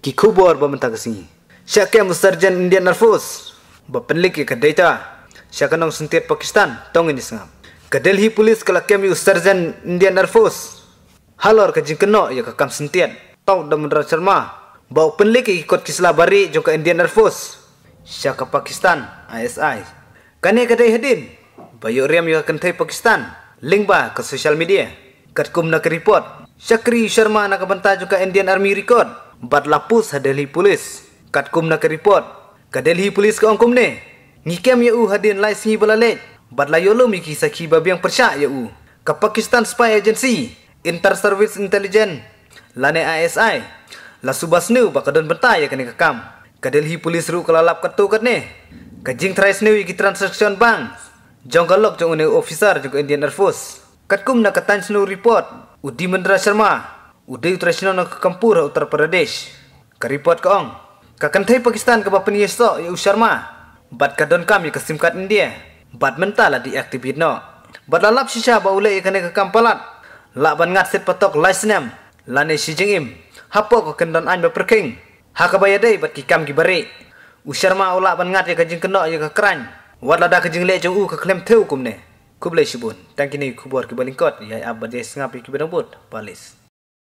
ki kubor ba mentang singi syake mustarjan indian nervous ba penlik ke data syaka nong sentir pakistan tong ini sengam ke delhi police kala kem ustarjan indian nervous halor ke jingkeno ya ke kam sentian tong da mendra Sharma. ba penlik ki kisla bari joka indian nervous syaka pakistan isi kane ke hadin. Bayu riam ya kentai pakistan link ba ke social media kat kum nak report Syakri Sharma nak bantah juga Indian Army record bat lapus Delhi polis kat kum na keripot kadelhi polis ka ongkum ne ngikem ya u hadin lai si balalek bat la yolo mi ki babiang bab yang ya u ka Pakistan spy agency inter service intelligence lane ASI la subasnu bakadon bentai ya kene kakam Delhi polis ru kalalap katu kat ne jing trais ne ki transaction bank jonggalok jong ne officer jong Indian Air Force katkum na katan snu report Udi Mendra Sharma Udah utrasino ng kakampura Uttar Pradesh. Karipot kaong. Kakantay Pakistan kabapan yeso ya usharma. Bat kadon kami kasimkat India. Bat mentala di aktivit no. Bat lalap sisya ba ulay ikane kakampalat. ban ngat set patok laisnem. Lane si jengim. Hapo kakendan an baperking. Hakabayaday bat kikam kibari. Usharma ulak ban ngat ya kajing kenok ya kakran. Wat lada kajing lek jauh u kaklem teu kumne. Kublai shibun. Tangkini kubuar kibalingkot. Ya abad ya sengap kibadang Balis.